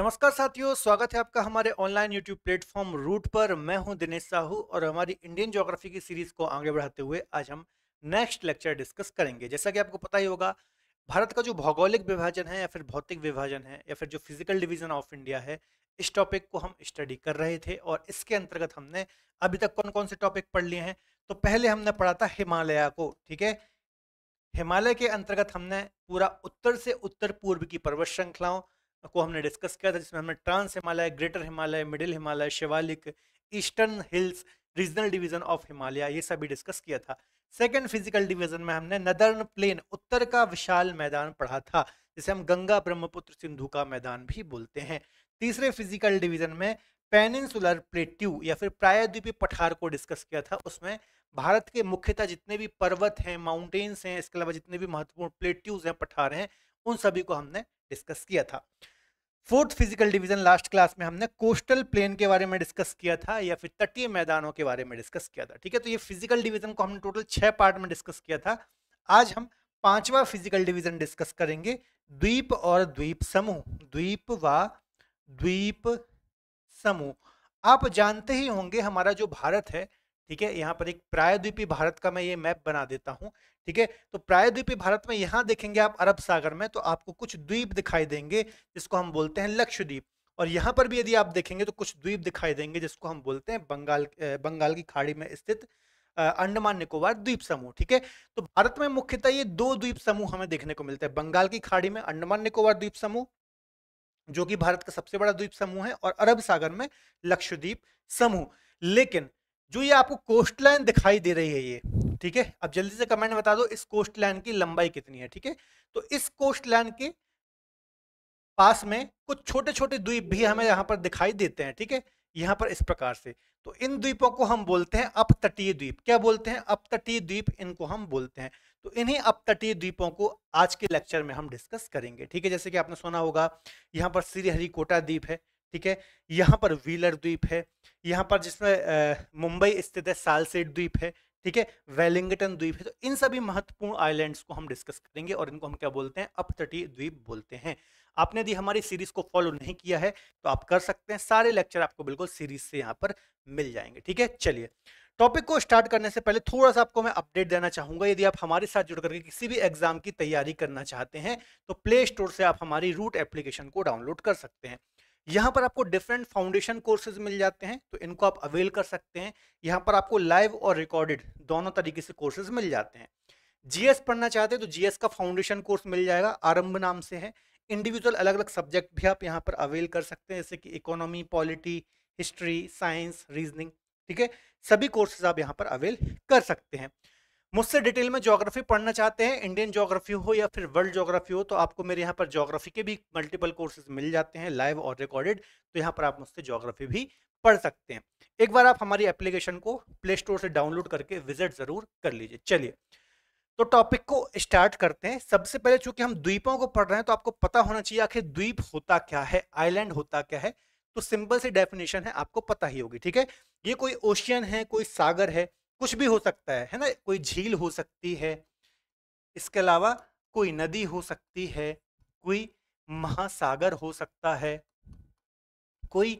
नमस्कार साथियों स्वागत है आपका हमारे ऑनलाइन यूट्यूब प्लेटफॉर्म रूट पर मैं हूं दिनेश साहू और हमारी इंडियन ज्योग्राफी की सीरीज को आगे बढ़ाते हुए आज हम नेक्स्ट लेक्चर डिस्कस करेंगे जैसा कि आपको पता ही होगा भारत का जो भौगोलिक विभाजन है या फिर भौतिक विभाजन है या फिर जो फिजिकल डिविजन ऑफ इंडिया है इस टॉपिक को हम स्टडी कर रहे थे और इसके अंतर्गत हमने अभी तक कौन कौन से टॉपिक पढ़ लिए हैं तो पहले हमने पढ़ा था हिमालय को ठीक है हिमालय के अंतर्गत हमने पूरा उत्तर से उत्तर पूर्व की पर्वत श्रृंखलाओं को हमने डिस्कस किया था जिसमें हमने trans Himalaya greater Himalaya middle Himalaya Shivalik eastern hills regional division of Himalaya ये सभी डिस्कस किया था सेकेंड फिजिकल डिवीजन में हमने नदर्न प्लेन उत्तर का विशाल मैदान पढ़ा था जिसे हम गंगा ब्रह्मपुत्र सिंधु का मैदान भी बोलते हैं तीसरे फिजिकल डिवीजन में पेनिनसुलर प्लेट्यू या फिर प्रायद्वीपीय पठार को डिस्कस किया था उसमें भारत के मुख्यतः जितने भी पर्वत हैं माउंटेन्स हैं इसके अलावा जितने भी महत्वपूर्ण प्लेट्यूज हैं पठार हैं उन सभी को हमने डिस्कस किया था fourth physical division last class में हमने कोस्टल प्लेन के बारे में डिस्कस किया था या फिर तटीय मैदानों के बारे में डिस्कस किया था ठीक है तो ये फिजिकल डिवीजन को हमने टोटल छह पार्ट में डिस्कस किया था आज हम पांचवा फिजिकल डिवीजन डिस्कस करेंगे द्वीप और द्वीप समूह द्वीप व द्वीप समूह आप जानते ही होंगे हमारा जो भारत है ठीक है यहाँ पर एक प्रायद्वीपी भारत का मैं ये मैप बना देता हूँ ठीक है तो प्रायद्वीपी भारत में यहाँ देखेंगे आप अरब सागर में तो आपको कुछ द्वीप दिखाई देंगे जिसको हम बोलते हैं लक्षद्वीप और यहाँ पर भी यदि आप देखेंगे तो कुछ द्वीप दिखाई देंगे जिसको हम बोलते हैं बंगाल बंगाल की खाड़ी में स्थित अंडमान निकोबार द्वीप समूह ठीक है तो भारत में मुख्यतः ये दो द्वीप समूह हमें देखने को मिलते हैं बंगाल की खाड़ी में अंडमान निकोबार द्वीप समूह जो कि भारत का सबसे बड़ा द्वीप समूह है और अरब सागर में लक्षद्वीप समूह लेकिन जो ये आपको कोस्ट लाइन दिखाई दे रही है ये ठीक है अब जल्दी से कमेंट बता दो इस कोस्ट लाइन की लंबाई कितनी है ठीक है तो इस कोस्ट लाइन के पास में कुछ छोटे छोटे द्वीप भी हमें यहाँ पर दिखाई देते हैं ठीक है यहाँ पर इस प्रकार से तो इन द्वीपों को हम बोलते हैं अपतटीय द्वीप क्या बोलते हैं अपतटीय द्वीप इनको हम बोलते हैं तो इन्हीं अपतटीय द्वीपों को आज के लेक्चर में हम डिस्कस करेंगे ठीक है जैसे कि आपने सुना होगा यहाँ पर श्रीहरिकोटा द्वीप है ठीक है यहाँ पर व्हीलर द्वीप है यहाँ पर जिसमें मुंबई स्थित है सालसेट द्वीप है ठीक है वेलिंगटन द्वीप है तो इन सभी महत्वपूर्ण आइलैंड्स को हम डिस्कस करेंगे और इनको हम क्या बोलते हैं अपतटीय द्वीप बोलते हैं आपने यदि हमारी सीरीज को फॉलो नहीं किया है तो आप कर सकते हैं सारे लेक्चर आपको बिल्कुल सीरीज से यहाँ पर मिल जाएंगे ठीक है चलिए टॉपिक को स्टार्ट करने से पहले थोड़ा सा आपको मैं अपडेट देना चाहूंगा यदि आप हमारे साथ जुड़ करके किसी भी एग्जाम की तैयारी करना चाहते हैं तो प्ले स्टोर से आप हमारी रूट एप्लीकेशन को डाउनलोड कर सकते हैं यहाँ पर आपको डिफरेंट फाउंडेशन कोर्सेज मिल जाते हैं तो इनको आप अवेल कर सकते हैं यहाँ पर आपको लाइव और रिकॉर्डेड दोनों तरीके से कोर्सेज मिल जाते हैं जीएस पढ़ना चाहते हैं तो जीएस का फाउंडेशन कोर्स मिल जाएगा आरंभ नाम से है इंडिविजुअल अलग अलग सब्जेक्ट भी आप यहाँ पर अवेल कर सकते हैं जैसे कि economy polity history science reasoning ठीक है सभी कोर्सेज आप यहाँ पर अवेल कर सकते हैं मुझसे डिटेल में ज्योग्राफी पढ़ना चाहते हैं इंडियन ज्योग्राफी हो या फिर वर्ल्ड ज्योग्राफी हो तो आपको मेरे यहाँ पर ज्योग्राफी के भी मल्टीपल कोर्सेज मिल जाते हैं लाइव और रिकॉर्डेड तो यहाँ पर आप मुझसे ज्योग्राफी भी पढ़ सकते हैं एक बार आप हमारी एप्लीकेशन को प्ले स्टोर से डाउनलोड करके विजिट जरूर कर लीजिए चलिए तो टॉपिक को स्टार्ट करते हैं सबसे पहले चूंकि हम द्वीपों को पढ़ रहे हैं तो आपको पता होना चाहिए आखिर द्वीप होता क्या है आइलैंड होता क्या है तो सिंपल सी डेफिनेशन है आपको पता ही होगी ठीक है ये कोई ओशियन है कोई सागर है कुछ भी हो सकता है है ना कोई झील हो सकती है इसके अलावा कोई नदी हो सकती है कोई महासागर हो सकता है कोई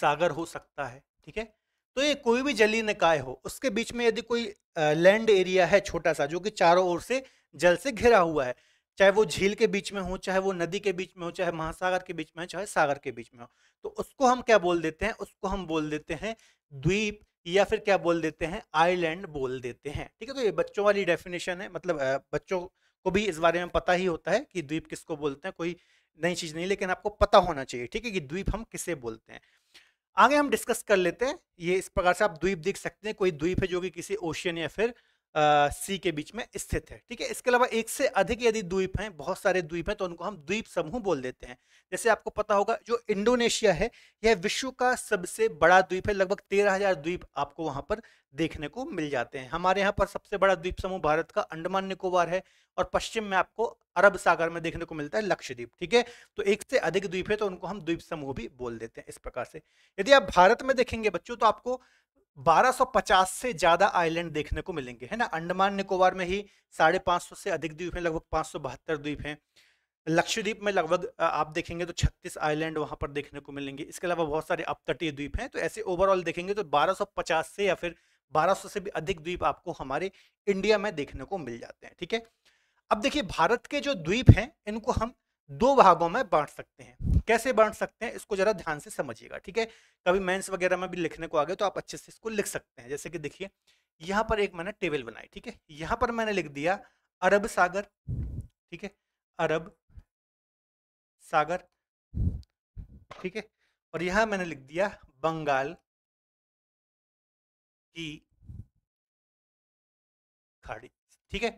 सागर हो सकता है ठीक है तो ये कोई भी जलीय निकाय हो उसके बीच में यदि कोई लैंड एरिया है छोटा सा जो कि चारों ओर से जल से घिरा हुआ है चाहे वो झील के बीच में हो चाहे वो नदी के बीच में हो चाहे महासागर के बीच में हो चाहे सागर के बीच में हो तो उसको हम क्या बोल देते हैं उसको हम बोल देते हैं द्वीप या फिर क्या बोल देते हैं आइलैंड बोल देते हैं ठीक है तो ये बच्चों वाली डेफिनेशन है मतलब बच्चों को भी इस बारे में पता ही होता है कि द्वीप किसको बोलते हैं कोई नई चीज़ नहीं लेकिन आपको पता होना चाहिए ठीक है कि द्वीप हम किसे बोलते हैं आगे हम डिस्कस कर लेते हैं ये इस प्रकार से आप द्वीप देख सकते हैं कोई द्वीप है जो कि किसी ओशियन या फिर सी के बीच में स्थित है ठीक है इसके अलावा एक से अधिक यदि द्वीप हैं बहुत सारे द्वीप हैं तो उनको हम द्वीप समूह बोल देते हैं जैसे आपको पता होगा जो इंडोनेशिया है यह विश्व का सबसे बड़ा द्वीप है लगभग तेरह हजार द्वीप आपको वहां पर देखने को मिल जाते हैं हमारे यहाँ पर सबसे बड़ा द्वीप समूह भारत का अंडमान निकोबार है और पश्चिम में आपको अरब सागर में देखने को मिलता है लक्षद्वीप ठीक है तो एक से अधिक द्वीप है तो उनको हम द्वीप समूह भी बोल देते हैं इस प्रकार से यदि आप भारत में देखेंगे बच्चों तो आपको 1250 से ज्यादा आइलैंड देखने को मिलेंगे है ना अंडमान निकोबार में ही साढ़े पाँच सौ से अधिक द्वीप हैं लगभग पाँच सौ बहत्तर द्वीप हैं लक्षद्वीप में लगभग आप देखेंगे तो 36 आइलैंड वहां पर देखने को मिलेंगे इसके अलावा बहुत सारे अपतटीय द्वीप हैं तो ऐसे ओवरऑल देखेंगे तो 1250 से या फिर 1200 से भी अधिक द्वीप आपको हमारे इंडिया में देखने को मिल जाते हैं ठीक है अब देखिए भारत के जो द्वीप हैं इनको हम दो भागों में बांट सकते हैं कैसे बांट सकते हैं इसको जरा ध्यान से समझिएगा ठीक है कभी मेंस वगैरह में भी लिखने को आ गए तो आप अच्छे से इसको लिख सकते हैं जैसे कि देखिए यहाँ पर एक मैंने टेबल बनाई ठीक है यहाँ पर मैंने लिख दिया अरब सागर ठीक है अरब सागर ठीक है और यहाँ मैंने लिख दिया बंगाल की खाड़ी ठीक है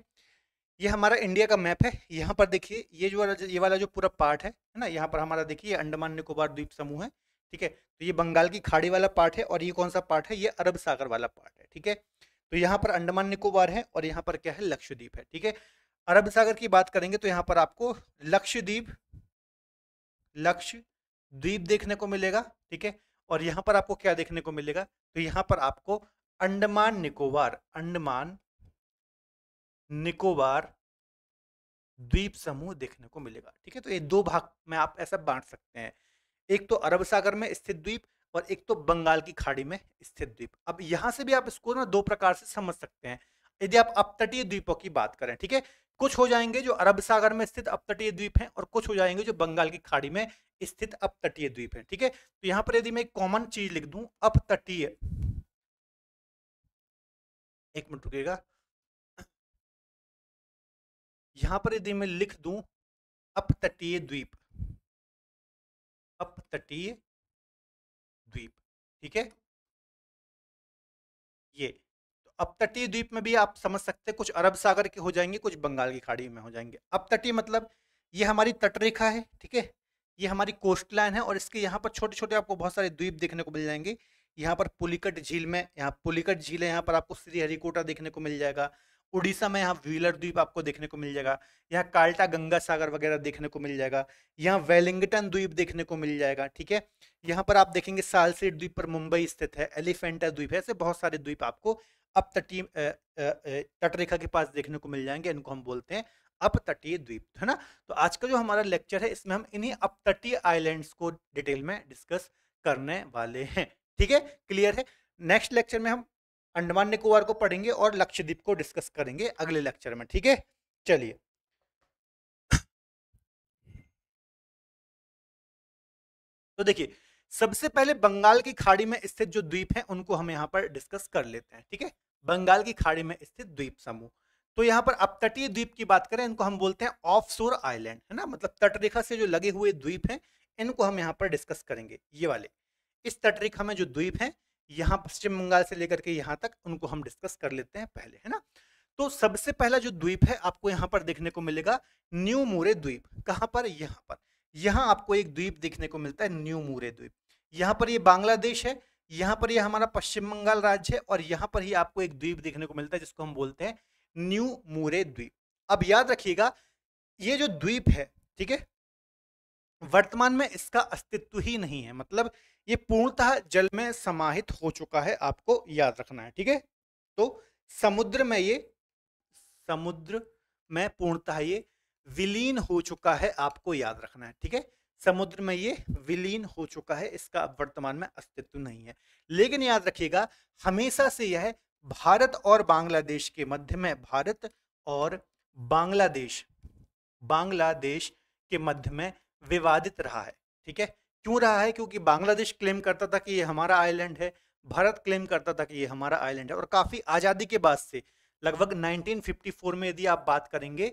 ये हमारा इंडिया का मैप है यहाँ पर देखिए ये जो ये वाला जो पूरा पार्ट है है ना यहाँ पर हमारा देखिए अंडमान निकोबार द्वीप समूह है ठीक है तो ये बंगाल की खाड़ी वाला पार्ट है और ये कौन सा पार्ट है ये अरब सागर वाला पार्ट है ठीक है तो यहाँ पर अंडमान निकोबार है और यहाँ पर क्या है लक्षद्वीप है ठीक है अरब सागर की बात करेंगे तो यहाँ पर आपको लक्षद्वीप लक्षद्वीप देखने को मिलेगा ठीक है और यहाँ पर आपको क्या देखने को मिलेगा तो यहाँ पर आपको अंडमान निकोबार अंडमान निकोबार द्वीप समूह देखने को मिलेगा ठीक है तो ये दो भाग में आप ऐसा बांट सकते हैं एक तो अरब सागर में स्थित द्वीप और एक तो बंगाल की खाड़ी में स्थित द्वीप अब यहां से भी आप इसको ना दो प्रकार से समझ सकते हैं यदि आप अपतटीय द्वीपों की बात करें ठीक है कुछ हो जाएंगे जो अरब सागर में स्थित अपतटीय द्वीप हैं और कुछ हो जाएंगे जो बंगाल की खाड़ी में स्थित अपतटीय द्वीप हैं ठीक है तो यहां पर यदि मैं एक कॉमन चीज लिख दूं अपतटीय एक मिनट रुकेगा यहां पर यदि मैं लिख दूं अपतटीय द्वीप अपतटीय द्वीप ठीक है ये तो अपतटीय द्वीप में भी आप समझ सकते हैं कुछ अरब सागर के हो जाएंगे कुछ बंगाल की खाड़ी में हो जाएंगे अपतटीय मतलब ये हमारी तटरेखा है ठीक है ये हमारी कोस्ट लाइन है और इसके यहाँ पर छोटे छोटे आपको बहुत सारे द्वीप देखने को मिल जाएंगे यहाँ पर पुलिकट झील में यहाँ पुलिकट झील है यहाँ पर आपको श्री हरिकोटा देखने को मिल जाएगा उड़ीसा में यहाँ व्हीलर द्वीप आपको देखने को मिल जाएगा यहाँ काल्टा गंगा सागर वगैरह देखने को मिल जाएगा यहाँ वेलिंगटन द्वीप देखने को मिल जाएगा ठीक है यहाँ पर आप देखेंगे सालसेट द्वीप पर मुंबई स्थित है एलिफेंटा द्वीप है ऐसे बहुत सारे द्वीप आपको अप तटीय तटरेखा के पास देखने को मिल जाएंगे इनको हम बोलते हैं अप तटीय द्वीप है ना तो आज का जो हमारा लेक्चर है इसमें हम इन्हीं अप तटीय आइलैंड्स को डिटेल में डिस्कस करने वाले हैं ठीक है क्लियर है नेक्स्ट लेक्चर में हम अंडमान निकोबार को पढ़ेंगे और लक्षद्वीप को डिस्कस करेंगे अगले लेक्चर में ठीक है चलिए तो देखिए सबसे पहले बंगाल की खाड़ी में स्थित जो द्वीप हैं उनको हम यहाँ पर डिस्कस कर लेते हैं ठीक है बंगाल की खाड़ी में स्थित द्वीप समूह तो यहाँ पर अपतटीय द्वीप की बात करें इनको हम बोलते हैं ऑफ शोर आइलैंड है ना मतलब तटरेखा से जो लगे हुए द्वीप हैं इनको हम यहाँ पर डिस्कस करेंगे ये वाले इस तटरेखा में जो द्वीप हैं यहाँ पश्चिम बंगाल से लेकर के यहाँ तक उनको हम डिस्कस कर लेते हैं पहले है ना तो सबसे पहला जो द्वीप है आपको यहाँ पर देखने को मिलेगा न्यू मूरे द्वीप कहाँ पर यहाँ पर यहाँ आपको एक द्वीप देखने को मिलता है न्यू मूरे द्वीप यहाँ पर ये बांग्लादेश है यहाँ पर ये हमारा पश्चिम बंगाल राज्य है और यहाँ पर ही आपको एक द्वीप देखने को मिलता है जिसको हम बोलते हैं न्यू मूरे द्वीप अब याद रखिएगा ये जो द्वीप है ठीक है वर्तमान में इसका अस्तित्व ही नहीं है मतलब ये पूर्णतः जल में समाहित हो चुका है आपको याद रखना है ठीक है तो समुद्र में ये समुद्र में पूर्णतः ये विलीन हो चुका है आपको याद रखना है ठीक है समुद्र में ये विलीन हो चुका है इसका वर्तमान में अस्तित्व नहीं है लेकिन याद रखिएगा हमेशा से यह भारत और बांग्लादेश के मध्य में भारत और बांग्लादेश बांग्लादेश के मध्य में विवादित रहा है ठीक है क्यों रहा है क्योंकि बांग्लादेश क्लेम करता था कि ये हमारा आइलैंड है भारत क्लेम करता था कि ये हमारा आइलैंड है और काफ़ी आज़ादी के बाद से लगभग 1954 में यदि आप बात करेंगे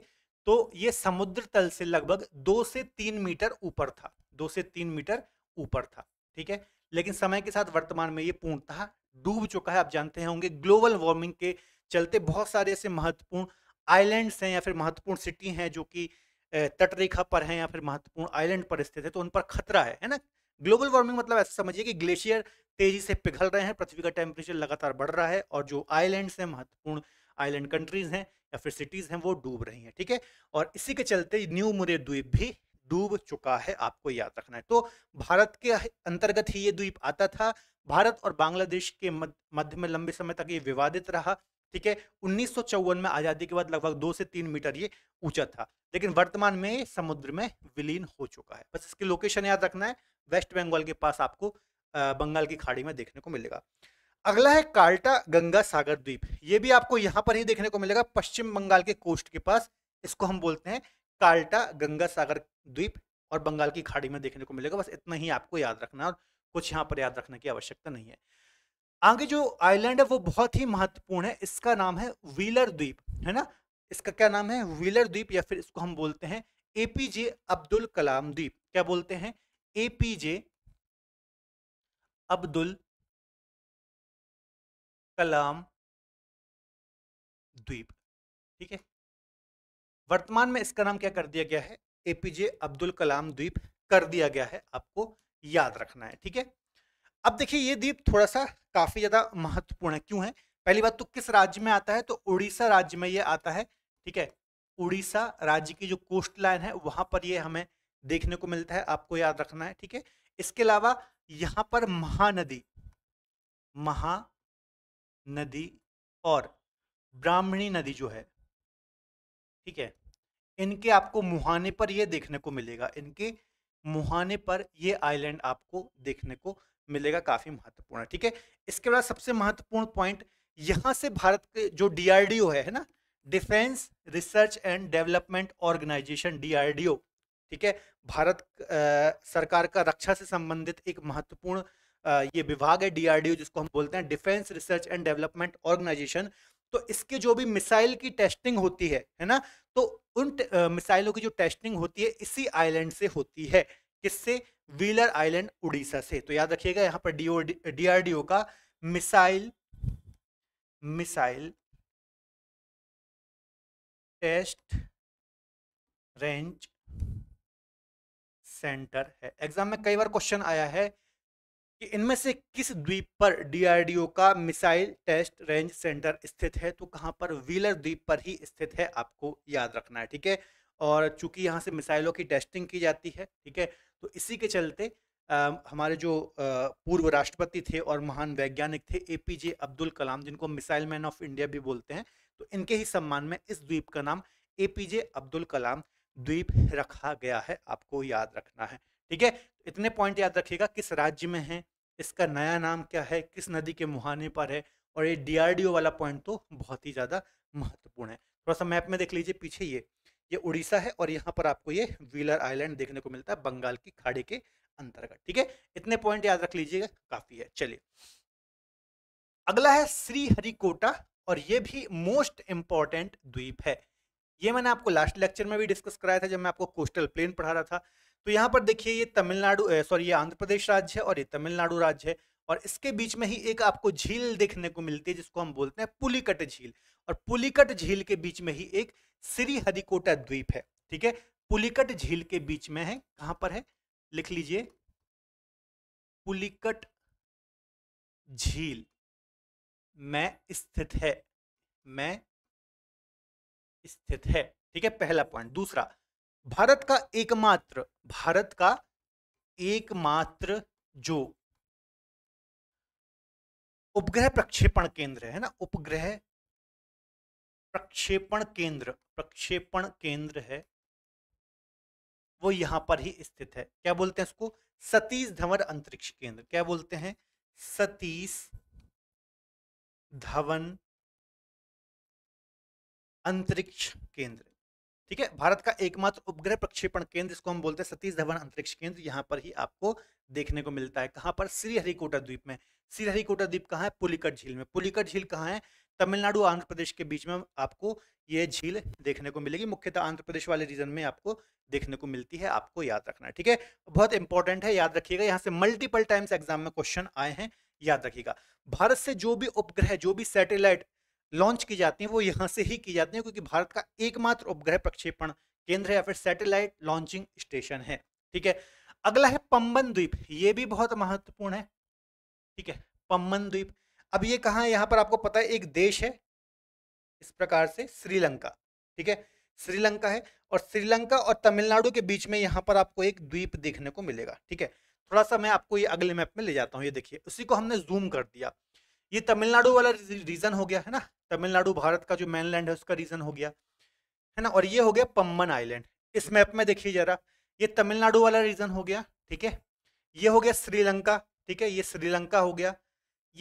तो ये समुद्र तल से लगभग दो से तीन मीटर ऊपर था दो से तीन मीटर ऊपर था ठीक है लेकिन समय के साथ वर्तमान में ये पूर्णतः डूब चुका है आप जानते होंगे ग्लोबल वार्मिंग के चलते बहुत सारे ऐसे महत्वपूर्ण आइलैंड्स हैं या फिर महत्वपूर्ण सिटी हैं जो कि तटरेखा पर हैं या फिर महत्वपूर्ण आइलैंड पर स्थित है तो उन पर खतरा है है ना ग्लोबल वार्मिंग मतलब ऐसा समझिए कि ग्लेशियर तेजी से पिघल रहे हैं पृथ्वी का टेम्परेचर लगातार बढ़ रहा है और जो आइलैंड्स हैं महत्वपूर्ण आइलैंड कंट्रीज हैं या फिर सिटीज़ हैं वो डूब रही हैं ठीक है और इसी के चलते न्यू मुरे द्वीप भी डूब चुका है आपको याद रखना है तो भारत के अंतर्गत ही ये द्वीप आता था भारत और बांग्लादेश के मध्य में लंबे समय तक ये विवादित रहा ठीक है उन्नीस में आज़ादी के बाद लगभग दो से तीन मीटर ये ऊंचा था लेकिन वर्तमान में ये समुद्र में विलीन हो चुका है बस इसकी लोकेशन याद रखना है वेस्ट बंगाल के पास आपको बंगाल की खाड़ी में देखने को मिलेगा अगला है काल्टा गंगा सागर द्वीप ये भी आपको यहाँ पर ही देखने को मिलेगा पश्चिम बंगाल के कोस्ट के पास इसको हम बोलते हैं काल्टा गंगा सागर द्वीप और बंगाल की खाड़ी में देखने को मिलेगा बस इतना ही आपको याद रखना और कुछ यहाँ पर याद रखने की आवश्यकता नहीं है आगे जो आइलैंड है वो बहुत ही महत्वपूर्ण है इसका नाम है व्हीलर द्वीप है ना इसका क्या नाम है व्हीलर द्वीप या फिर इसको हम बोलते हैं एपीजे अब्दुल कलाम द्वीप क्या बोलते हैं एपीजे अब्दुल कलाम द्वीप ठीक है वर्तमान में इसका नाम क्या कर दिया गया है एपीजे अब्दुल कलाम द्वीप कर दिया गया है आपको याद रखना है ठीक है अब देखिए ये द्वीप थोड़ा सा काफ़ी ज़्यादा महत्वपूर्ण है क्यों है पहली बात तो किस राज्य में आता है तो उड़ीसा राज्य में ये आता है ठीक है उड़ीसा राज्य की जो कोस्ट लाइन है वहां पर ये हमें देखने को मिलता है आपको याद रखना है ठीक है इसके अलावा यहां पर महानदी महानदी और ब्राह्मणी नदी जो है ठीक है इनके आपको मुहाने पर ये देखने को मिलेगा इनके मुहाने पर ये आइलैंड आपको देखने को मिलेगा काफ़ी महत्वपूर्ण ठीक है इसके बाद सबसे महत्वपूर्ण पॉइंट यहाँ से भारत के जो डी है है ना defence research and development organisation D ठीक है भारत आ, सरकार का रक्षा से संबंधित एक महत्वपूर्ण ये विभाग है डीआरडीओ जिसको हम बोलते हैं defence research and development organisation तो इसके जो भी मिसाइल की टेस्टिंग होती है है ना तो उन मिसाइलों की जो टेस्टिंग होती है इसी आइलैंड से होती है किससे व्हीलर आइलैंड उड़ीसा से तो याद रखिएगा यहां पर डीओ डीआरडीओ का missile missile test range centre है एग्जाम में कई बार क्वेश्चन आया है कि इनमें से किस द्वीप पर डीआरडीओ का मिसाइल टेस्ट रेंज सेंटर स्थित है तो कहां पर व्हीलर द्वीप पर ही स्थित है आपको याद रखना है ठीक है और चूंकि यहां से मिसाइलों की टेस्टिंग की जाती है ठीक है तो इसी के चलते आ, हमारे जो आ, पूर्व राष्ट्रपति थे और महान वैज्ञानिक थे एपीजे अब्दुल कलाम जिनको मिसाइल मैन ऑफ इंडिया भी बोलते हैं तो इनके ही सम्मान में इस द्वीप का नाम ए पी जे अब्दुल कलाम द्वीप रखा गया है आपको याद रखना है ठीक है इतने पॉइंट याद रखिएगा किस राज्य में है इसका नया नाम क्या है किस नदी के मुहाने पर है और ये डीआरडीओ वाला पॉइंट तो बहुत ही ज़्यादा महत्वपूर्ण है थोड़ा सा मैप में देख लीजिए पीछे ये ये उड़ीसा है और यहाँ पर आपको ये व्हीलर आइलैंड देखने को मिलता है बंगाल की खाड़ी के अंतर्गत ठीक है इतने पॉइंट याद रख लीजिएगा काफी है चलिए अगला है श्रीहरिकोटा और ये भी मोस्ट इंपॉर्टेंट द्वीप है ये मैंने आपको लास्ट लेक्चर में भी डिस्कस कराया था जब मैं आपको कोस्टल प्लेन पढ़ा रहा था तो यहाँ पर देखिए ये तमिलनाडु सॉरी ये आंध्र प्रदेश राज्य है और ये तमिलनाडु राज्य है और इसके बीच में ही एक आपको झील देखने को मिलती है जिसको हम बोलते हैं पुलिकट झील और पुलिकट झील के बीच में ही एक श्री हरिकोटा द्वीप है ठीक है पुलिकट झील के बीच में है कहां पर है लिख लीजिए पुलिकट झील में स्थित है मैं स्थित है ठीक है पहला पॉइंट दूसरा भारत का एकमात्र भारत का एकमात्र जो उपग्रह प्रक्षेपण केंद्र है ना उपग्रह प्रक्षेपण केंद्र प्रक्षेपण केंद्र है वो यहां पर ही स्थित है क्या बोलते हैं इसको सतीश धवन अंतरिक्ष केंद्र क्या बोलते हैं सतीश धवन अंतरिक्ष केंद्र ठीक है भारत का एकमात्र उपग्रह प्रक्षेपण केंद्र इसको हम बोलते हैं सतीश धवन अंतरिक्ष केंद्र यहाँ पर ही आपको देखने को मिलता है कहाँ पर श्रीहरिकोटा द्वीप में श्रीहरिकोटा द्वीप कहाँ है पुलिकट झील में पुलिकट झील कहाँ है तमिलनाडु आंध्र प्रदेश के बीच में आपको ये झील देखने को मिलेगी मुख्यतः आंध्र प्रदेश वाले रीजन में आपको देखने को मिलती है आपको याद रखना ठीक है बहुत इंपॉर्टेंट है याद रखिएगा यहाँ से मल्टीपल टाइम्स एग्जाम में क्वेश्चन आए हैं याद रखिएगा भारत से जो भी उपग्रह जो भी सैटेलाइट लॉन्च की जाती हैं वो यहाँ से ही की जाती हैं क्योंकि भारत का एकमात्र उपग्रह प्रक्षेपण केंद्र या फिर सैटेलाइट लॉन्चिंग स्टेशन है ठीक है अगला है पम्बन द्वीप ये भी बहुत महत्वपूर्ण है ठीक है पम्बन द्वीप अब ये कहाँ है यहाँ पर आपको पता है एक देश है इस प्रकार से श्रीलंका ठीक है श्रीलंका है और श्रीलंका और तमिलनाडु के बीच में यहाँ पर आपको एक द्वीप देखने को मिलेगा ठीक है थोड़ा सा मैं आपको ये अगले मैप में ले जाता हूँ ये देखिए उसी को हमने जूम कर दिया ये तमिलनाडु वाला रीजन हो गया है ना तमिलनाडु भारत का जो मेनलैंड है उसका रीजन हो गया है ना और ये हो गया पम्बन आइलैंड इस मैप में देखिए जरा ये तमिलनाडु वाला रीजन हो गया ठीक है ये हो गया श्रीलंका ठीक है ये श्रीलंका हो गया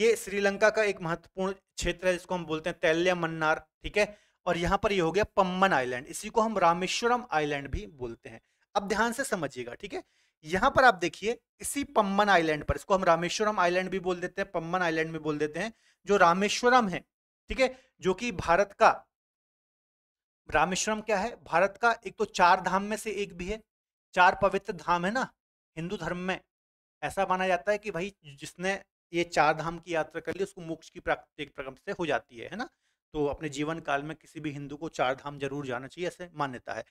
ये श्रीलंका का एक महत्वपूर्ण क्षेत्र है जिसको हम बोलते हैं तैल्य मन्नार ठीक है और यहाँ पर ये हो गया पम्बन आइलैंड इसी को हम रामेश्वरम आइलैंड भी बोलते हैं अब ध्यान से समझिएगा ठीक है यहां पर आप देखिए इसी पम्बन आइलैंड पर इसको हम रामेश्वरम आइलैंड भी बोल देते हैं पम्बन आइलैंड भी बोल देते हैं जो रामेश्वरम है ठीक है जो कि भारत का रामेश्वरम क्या है भारत का एक तो चार धाम में से एक भी है चार पवित्र धाम है ना हिंदू धर्म में ऐसा माना जाता है कि भाई जिसने ये चार धाम की यात्रा कर ली उसको मोक्ष की प्राप्ति एक प्रकार से हो जाती है है ना तो अपने जीवन काल में किसी भी हिंदू को चार धाम जरूर जाना चाहिए ऐसे मान्यता है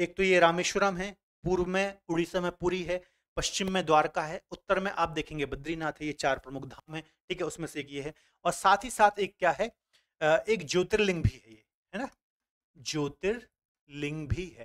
एक तो ये रामेश्वरम है पूर्व में उड़ीसा में पुरी है पश्चिम में द्वारका है उत्तर में आप देखेंगे बद्रीनाथ है ये चार प्रमुख धाम है ठीक है उसमें से एक ये है और साथ ही साथ एक क्या है एक ज्योतिर्लिंग भी है ये है ना ज्योतिर्लिंग भी है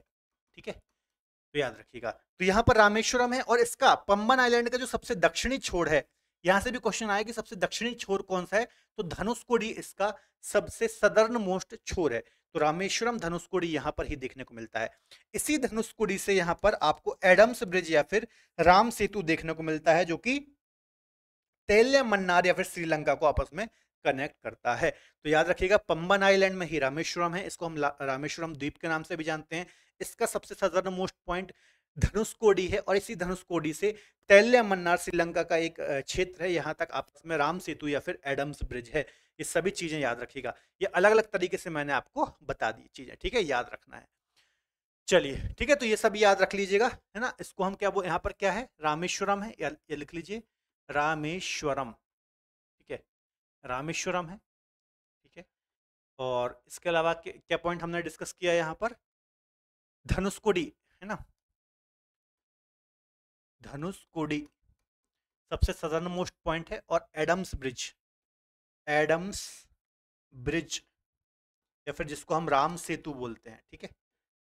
ठीक है तो याद रखिएगा तो यहाँ पर रामेश्वरम है और इसका पम्बन आइलैंड का जो सबसे दक्षिणी छोर है यहाँ से भी क्वेश्चन आया कि सबसे दक्षिणी छोर कौन सा है तो धनुष इसका सबसे सदर्न मोस्ट छोर है तो रामेश्वरम धनुषकुड़ी यहाँ पर ही देखने को मिलता है इसी धनुषकोडी से यहाँ पर आपको एडम्स ब्रिज या फिर राम सेतु देखने को मिलता है जो कि तेल्य मन्नार या फिर श्रीलंका को आपस में कनेक्ट करता है तो याद रखिएगा पंबन आइलैंड में ही रामेश्वरम है इसको हम रामेश्वरम द्वीप के नाम से भी जानते हैं इसका सबसे सदर्न मोस्ट पॉइंट धनुषकोडी है और इसी धनुषकोडी से तैल्य मन्नार श्रीलंका का एक क्षेत्र है यहाँ तक आपस में राम सेतु या फिर एडम्स ब्रिज है ये सभी चीज़ें याद रखिएगा ये अलग अलग तरीके से मैंने आपको बता दी चीज़ें ठीक है याद रखना है चलिए ठीक है तो ये सब याद रख लीजिएगा है ना इसको हम क्या बोल यहाँ पर क्या है रामेश्वरम है ये लिख लीजिए रामेश्वरम ठीक है रामेश्वरम है ठीक है और इसके अलावा क्या पॉइंट हमने डिस्कस किया यहाँ पर धनुषकोडी है ना धनुषकोडी सबसे सदर्न मोस्ट पॉइंट है और एडम्स ब्रिज एडम्स ब्रिज या फिर जिसको हम राम सेतु बोलते हैं ठीक है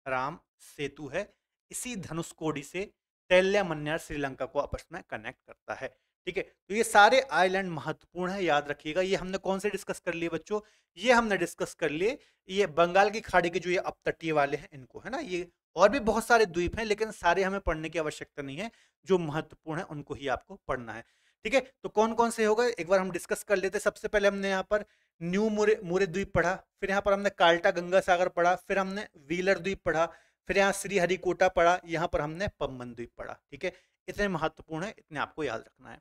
राम सेतु है इसी धनुषकोडी से तैल्या मन्यार श्रीलंका को आपस में कनेक्ट करता है ठीक है तो ये सारे आइलैंड महत्वपूर्ण है याद रखिएगा ये हमने कौन से डिस्कस कर लिए बच्चों ये हमने डिस्कस कर लिए ये बंगाल की खाड़ी के जो ये अपतटीय वाले हैं इनको है ना ये और भी बहुत सारे द्वीप हैं लेकिन सारे हमें पढ़ने की आवश्यकता नहीं है जो महत्वपूर्ण है उनको ही आपको पढ़ना है ठीक है तो कौन कौन से होगा एक बार हम डिस्कस कर लेते सबसे पहले हमने यहाँ पर न्यू मुरे मुरे द्वीप पढ़ा फिर यहाँ पर हमने काल्टा गंगा सागर पढ़ा फिर हमने व्हीलर द्वीप पढ़ा फिर यहाँ श्री हरिकोटा पढ़ा यहाँ पर हमने पम्बन द्वीप पढ़ा ठीक है इतने महत्वपूर्ण है इतने आपको याद रखना है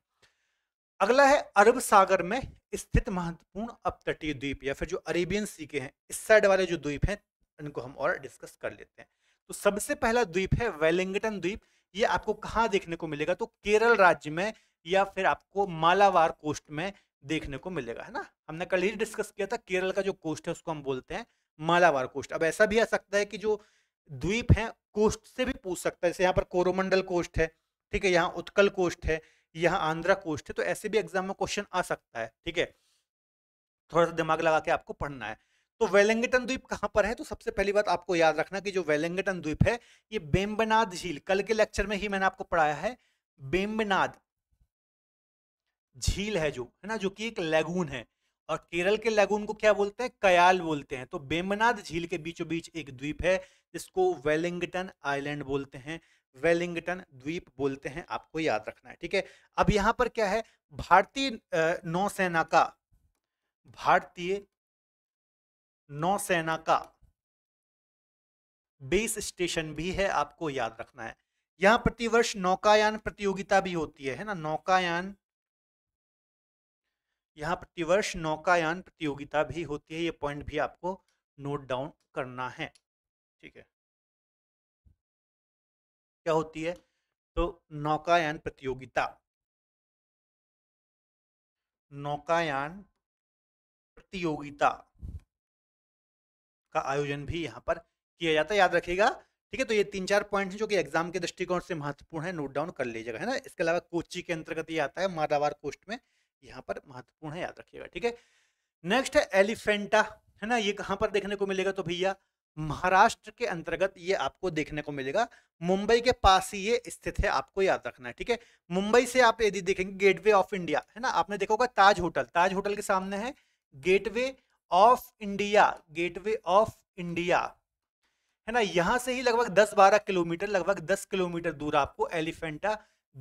अगला है अरब सागर में स्थित महत्वपूर्ण अपतटीय द्वीप या फिर जो अरेबियन सी के हैं इस साइड वाले जो द्वीप हैं इनको हम और डिस्कस कर लेते हैं तो सबसे पहला द्वीप है वेलिंगटन द्वीप ये आपको कहाँ देखने को मिलेगा तो केरल राज्य में या फिर आपको मालावार कोस्ट में देखने को मिलेगा है ना हमने कल ही डिस्कस किया था केरल का जो कोस्ट है उसको हम बोलते हैं मालावार कोस्ट अब ऐसा भी आ सकता है कि जो द्वीप है कोस्ट से भी पूछ सकता है जैसे यहाँ पर कोरोमंडल कोस्ट है ठीक है यहाँ उत्कल कोस्ट है यहाँ आंध्रा कोस्ट है तो ऐसे भी एग्जाम में क्वेश्चन आ सकता है ठीक है थोड़ा सा दिमाग लगा के आपको पढ़ना है तो वेलिंगटन द्वीप कहाँ पर है तो सबसे पहली बात आपको याद रखना कि जो वेलिंगटन द्वीप है ये बेम्बनाद झील कल के लेक्चर में ही मैंने आपको पढ़ाया है बेम्बनाद झील है जो है ना जो कि एक लैगून है और केरल के लैगून को क्या बोलते हैं कयाल बोलते हैं तो बेमनाद झील के बीचों बीच एक द्वीप है जिसको वेलिंगटन आइलैंड बोलते हैं वेलिंगटन द्वीप बोलते हैं आपको याद रखना है ठीक है अब यहां पर क्या है भारतीय नौसेना का भारतीय नौसेना का बेस स्टेशन भी है आपको याद रखना है यहाँ प्रतिवर्ष नौकायान प्रतियोगिता भी होती है, है ना नौकायान यहाँ प्रतिवर्ष नौकायान प्रतियोगिता भी होती है ये पॉइंट भी आपको नोट डाउन करना है ठीक है क्या होती है तो नौकायान प्रतियोगिता नौकायान प्रतियोगिता का आयोजन भी यहाँ पर किया जाता है याद रखिएगा ठीक है तो ये तीन चार पॉइंट हैं जो कि एग्जाम के दृष्टिकोण से महत्वपूर्ण है नोट डाउन कर लीजिएगा है ना इसके अलावा कोची के अंतर्गत ये आता है मारावार कोस्ट में यहाँ पर महत्वपूर्ण है याद रखिएगा ठीक है नेक्स्ट है एलिफेंटा है ना ये कहाँ पर देखने को मिलेगा तो भैया महाराष्ट्र के अंतर्गत ये आपको देखने को मिलेगा मुंबई के पास ही ये स्थित है आपको याद रखना है ठीक है मुंबई से आप यदि देखेंगे गेटवे ऑफ इंडिया है ना आपने देखा होगा ताज होटल ताज होटल के सामने है gateway of India gateway of India है ना यहां से ही लगभग 10-12 किलोमीटर लगभग 10 किलोमीटर दूर आपको एलिफेंटा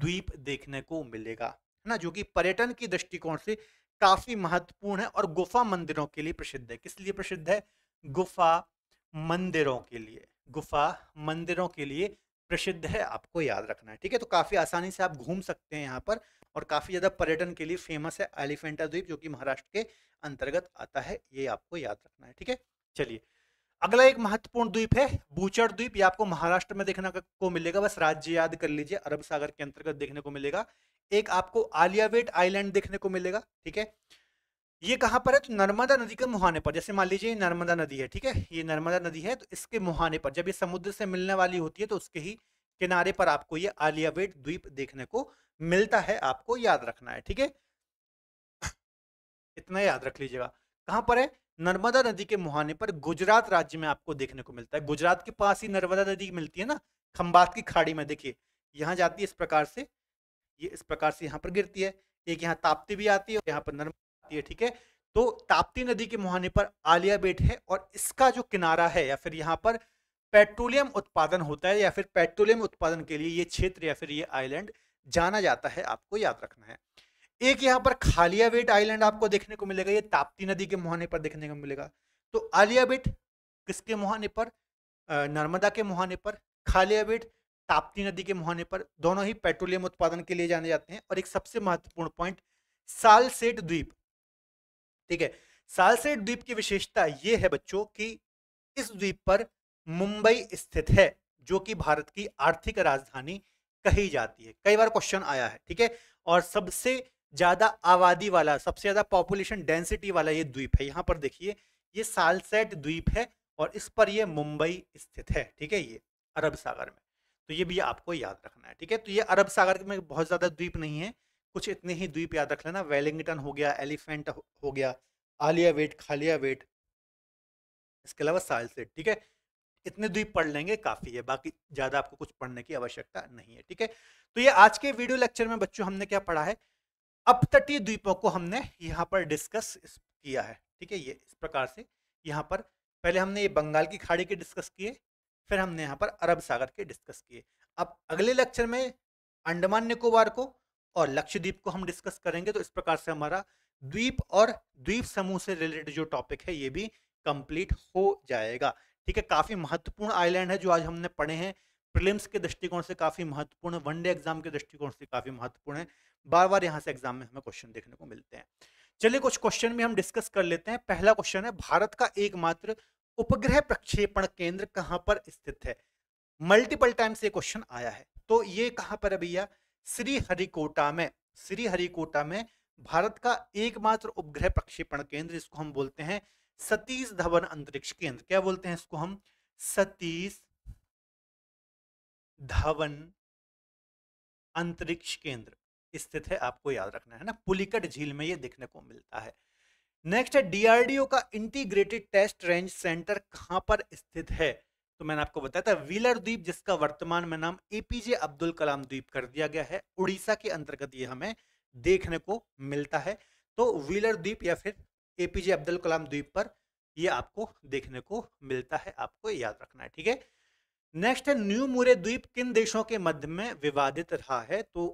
द्वीप देखने को मिलेगा है ना जो कि पर्यटन की दृष्टिकोण से काफ़ी महत्वपूर्ण है और गुफा मंदिरों के लिए प्रसिद्ध है किस लिए प्रसिद्ध है गुफा मंदिरों के लिए गुफा मंदिरों के लिए प्रसिद्ध है आपको याद रखना है ठीक है तो काफ़ी आसानी से आप घूम सकते हैं यहाँ पर और काफ़ी ज़्यादा पर्यटन के लिए फेमस है एलिफेंटा द्वीप जो कि महाराष्ट्र के अंतर्गत आता है ये आपको याद रखना है ठीक है चलिए अगला एक महत्वपूर्ण द्वीप है बूचर द्वीप ये आपको महाराष्ट्र में देखने को मिलेगा बस राज्य याद कर लीजिए अरब सागर के अंतर्गत देखने को मिलेगा एक आपको आलियावेट आइलैंड देखने को मिलेगा ठीक है ये कहाँ पर है तो नर्मदा नदी के मुहाने पर जैसे मान लीजिए नर्मदा नदी है ठीक है ये नर्मदा नदी है तो इसके मुहाने पर जब ये समुद्र से मिलने वाली होती है तो उसके ही किनारे पर आपको ये आलियावेट द्वीप देखने को मिलता है आपको याद रखना है ठीक है इतना याद रख लीजिएगा कहाँ पर है नर्मदा नदी के मुहाने पर गुजरात राज्य में आपको देखने को मिलता है गुजरात के पास ही नर्मदा नदी मिलती है ना खंबात की खाड़ी में देखिए यहाँ जाती है इस प्रकार से ये इस प्रकार से यहाँ पर गिरती है एक यहाँ ताप्ती भी आती है और यहाँ पर नर्मदा आती है ठीक है तो ताप्ती नदी के मुहाने पर आलिया बेट है और इसका जो किनारा है या फिर यहाँ पर पेट्रोलियम उत्पादन होता है या फिर पेट्रोलियम उत्पादन के लिए ये क्षेत्र या फिर ये आइलैंड जाना जाता है आपको याद रखना है एक यहाँ पर खालिया बेट आइलैंड आपको देखने को मिलेगा ये ताप्ती नदी के मुहाने पर देखने को मिलेगा तो आलिया बेट किसके मुहाने पर नर्मदा के मुहाने पर खालिया बेट ताप्ती नदी के मुहाने पर दोनों ही पेट्रोलियम उत्पादन के लिए जाने जाते हैं और एक सबसे महत्वपूर्ण पॉइंट सालसेट द्वीप ठीक है सालसेट द्वीप की विशेषता ये है बच्चों कि इस द्वीप पर मुंबई स्थित है जो कि भारत की आर्थिक राजधानी कही जाती है कई बार क्वेश्चन आया है ठीक है और सबसे ज्यादा आबादी वाला सबसे ज्यादा पॉपुलेशन डेंसिटी वाला ये द्वीप है यहाँ पर देखिए ये सालसेट द्वीप है और इस पर ये मुंबई स्थित है ठीक है ये अरब सागर में तो ये भी आपको याद रखना है ठीक है तो ये अरब सागर में बहुत ज़्यादा द्वीप नहीं है कुछ इतने ही द्वीप याद रख लेना वेलिंगटन हो गया एलिफेंट हो गया आलिया वेट खालिया वेट इसके अलावा सेट ठीक है इतने द्वीप पढ़ लेंगे काफ़ी है बाकी ज़्यादा आपको कुछ पढ़ने की आवश्यकता नहीं है ठीक है तो ये आज के वीडियो लेक्चर में बच्चों हमने क्या पढ़ा है अपतटीय द्वीपों को हमने यहाँ पर डिस्कस किया है ठीक है ये इस प्रकार से यहाँ पर पहले हमने ये बंगाल की खाड़ी के डिस्कस किए फिर हमने यहाँ पर अरब सागर के डिस्कस किए अब अगले लेक्चर में अंडमान निकोबार को और लक्षद्वीप को हम डिस्कस करेंगे तो इस प्रकार से हमारा द्वीप और द्वीप समूह से रिलेटेड जो टॉपिक है ये भी कंप्लीट हो जाएगा ठीक है काफ़ी महत्वपूर्ण आइलैंड है जो आज हमने पढ़े हैं प्रिलिम्स के दृष्टिकोण से काफ़ी महत्वपूर्ण है वनडे एग्जाम के दृष्टिकोण से काफ़ी महत्वपूर्ण है बार बार यहाँ से एग्जाम में हमें क्वेश्चन देखने को मिलते हैं चलिए कुछ क्वेश्चन भी हम डिस्कस कर लेते हैं पहला क्वेश्चन है भारत का एकमात्र उपग्रह प्रक्षेपण केंद्र कहाँ पर स्थित है मल्टीपल टाइम से क्वेश्चन आया है तो ये कहाँ पर है भैया श्रीहरिकोटा में श्रीहरिकोटा में भारत का एकमात्र उपग्रह प्रक्षेपण केंद्र इसको हम बोलते हैं सतीश धवन अंतरिक्ष केंद्र क्या बोलते हैं इसको हम सतीश धवन अंतरिक्ष केंद्र स्थित है आपको याद रखना है ना पुलिकट झील में ये देखने को मिलता है नेक्स्ट है डीआरडीओ का इंटीग्रेटेड टेस्ट रेंज सेंटर कहां पर स्थित है तो मैंने आपको बताया था व्हीलर द्वीप जिसका वर्तमान में नाम एपीजे अब्दुल कलाम द्वीप कर दिया गया है उड़ीसा के अंतर्गत ये हमें देखने को मिलता है तो व्हीलर द्वीप या फिर एपीजे अब्दुल कलाम द्वीप पर ये आपको देखने को मिलता है आपको याद रखना है ठीक है नेक्स्ट है न्यू मुरे द्वीप किन देशों के मध्य में विवादित रहा है तो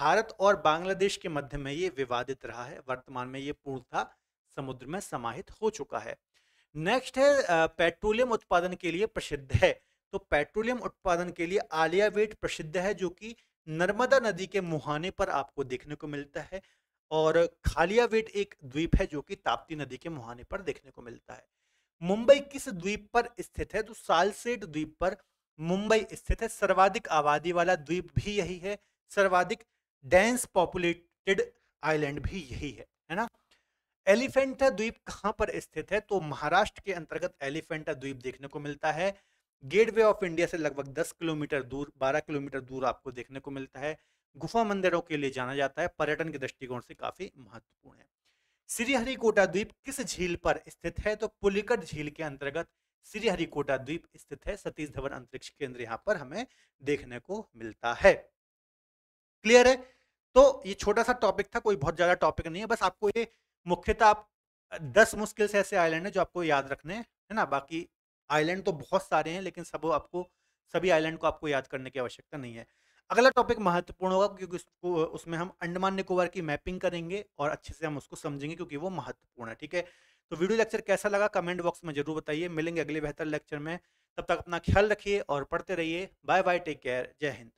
भारत और बांग्लादेश के मध्य में ये विवादित रहा है वर्तमान में ये पूर्ण था समुद्र में समाहित हो चुका है नेक्स्ट है पेट्रोलियम उत्पादन के लिए प्रसिद्ध है तो पेट्रोलियम उत्पादन के लिए आलिया आलियावेट प्रसिद्ध है जो कि नर्मदा नदी के मुहाने पर आपको देखने को मिलता है और खालिया खालियावेट एक द्वीप है जो कि ताप्ती नदी के मुहाने पर देखने को मिलता है मुंबई किस द्वीप पर स्थित है तो सालसेट द्वीप पर मुंबई स्थित है सर्वाधिक आबादी वाला द्वीप भी यही है सर्वाधिक डेंस पॉपुलेटेड आइलैंड भी यही है है ना एलिफेंटा द्वीप कहाँ पर स्थित है तो महाराष्ट्र के अंतर्गत एलिफेंटा द्वीप देखने को मिलता है गेटवे ऑफ इंडिया से लगभग 10 किलोमीटर दूर 12 किलोमीटर दूर आपको देखने को मिलता है गुफा मंदिरों के लिए जाना जाता है पर्यटन के दृष्टिकोण से काफी महत्वपूर्ण है श्रीहरिकोटा द्वीप किस झील पर स्थित है तो पुलिकट झील के अंतर्गत श्रीहरिकोटा द्वीप स्थित है सतीश धवन अंतरिक्ष केंद्र यहाँ पर हमें देखने को मिलता है क्लियर है तो ये छोटा सा टॉपिक था कोई बहुत ज्यादा टॉपिक नहीं है बस आपको ये मुख्यतः आप दस मुश्किल से ऐसे आइलैंड हैं जो आपको याद रखने है ना बाकी आइलैंड तो बहुत सारे हैं लेकिन सब आपको सभी आइलैंड को आपको याद करने की आवश्यकता नहीं है अगला टॉपिक महत्वपूर्ण होगा क्योंकि उसको उसमें हम अंडमान निकोबार की मैपिंग करेंगे और अच्छे से हम उसको समझेंगे क्योंकि वो महत्वपूर्ण है ठीक है तो वीडियो लेक्चर कैसा लगा कमेंट बॉक्स में जरूर बताइए मिलेंगे अगले बेहतर लेक्चर में तब तक अपना ख्याल रखिए और पढ़ते रहिए बाय बाय टेक केयर जय हिंद